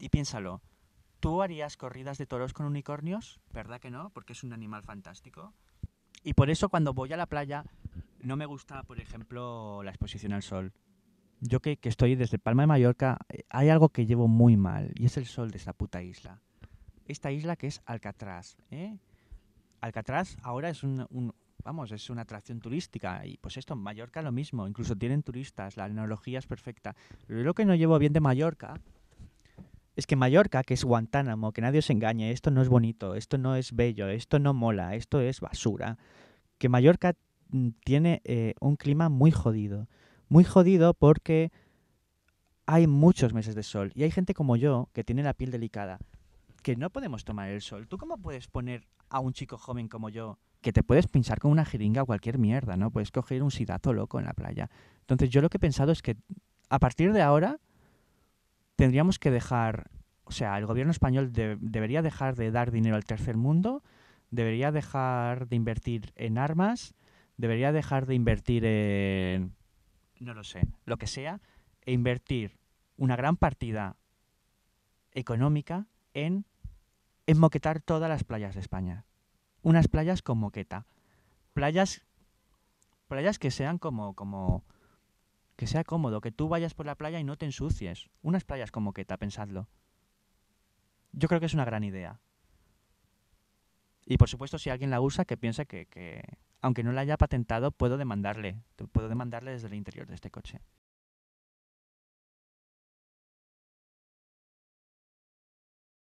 y piénsalo. ¿Tú harías corridas de toros con unicornios? ¿Verdad que no? Porque es un animal fantástico. Y por eso cuando voy a la playa no me gusta, por ejemplo, la exposición al sol. Yo que, estoy desde Palma de Mallorca, eh, hay algo que llevo muy mal y es el sol de esta puta isla. Esta isla que es Alcatraz. ¿eh? Alcatraz ahora es un, vamos, es una atracción turística. Y pues esto, Mallorca lo mismo, incluso tienen turistas, la analogía es perfecta. lo que no llevo bien de Mallorca es que Mallorca, que es Guantánamo, que nadie os engañe, esto no es bonito, esto no es bello, esto no mola, esto es basura. Que Mallorca mm, tiene eh, un clima muy jodido. Muy jodido porque hay muchos meses de sol y hay gente como yo que tiene la piel delicada, que no podemos tomar el sol. ¿Tú cómo puedes poner a un chico joven como yo que te puedes pinchar con una jeringa o cualquier mierda, ¿no? Puedes coger un sidazo loco en la playa. Entonces yo lo que he pensado es que a partir de ahora tendríamos que dejar, o sea, el gobierno español debería dejar de dar dinero al tercer mundo, debería dejar de invertir en armas, debería dejar de invertir en, no lo sé, lo que sea, e invertir una gran partida económica en, en moquetar todas las playas de España. Unas playas con moqueta. Playas, playas que sean como, como que sea cómodo, que tú vayas por la playa y no te ensucies. Unas playas como Queta, pensadlo. Yo creo que es una gran idea. Y por supuesto, si alguien la usa, que piense que, que aunque no la haya patentado, puedo demandarle. Puedo demandarle desde el interior de este coche.